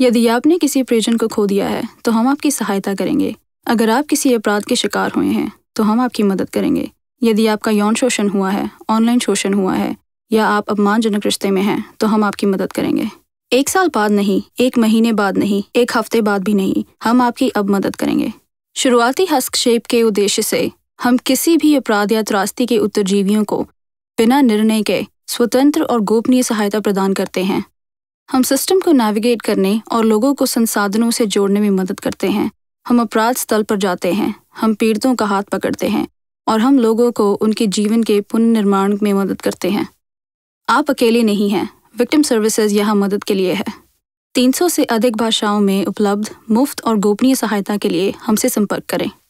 यदि आपने किसी प्रियजन को खो दिया है तो हम आपकी सहायता करेंगे अगर आप किसी अपराध के शिकार हुए हैं तो हम आपकी मदद करेंगे यदि आपका यौन शोषण हुआ है ऑनलाइन शोषण हुआ है या आप अपमानजनक रिश्ते में हैं तो हम आपकी मदद करेंगे एक साल बाद नहीं एक महीने बाद नहीं एक हफ्ते बाद भी नहीं हम आपकी अब मदद करेंगे शुरुआती हस्तक्षेप के उद्देश्य से हम किसी भी अपराध या त्रास्ती के उत्तरजीवियों को बिना निर्णय के स्वतंत्र और गोपनीय सहायता प्रदान करते हैं हम सिस्टम को नेविगेट करने और लोगों को संसाधनों से जोड़ने में मदद करते हैं हम अपराध स्थल पर जाते हैं हम पीड़ितों का हाथ पकड़ते हैं और हम लोगों को उनके जीवन के पुनर्निर्माण में मदद करते हैं आप अकेले नहीं हैं विक्टिम सर्विसेज यहाँ मदद के लिए है 300 से अधिक भाषाओं में उपलब्ध मुफ्त और गोपनीय सहायता के लिए हमसे संपर्क करें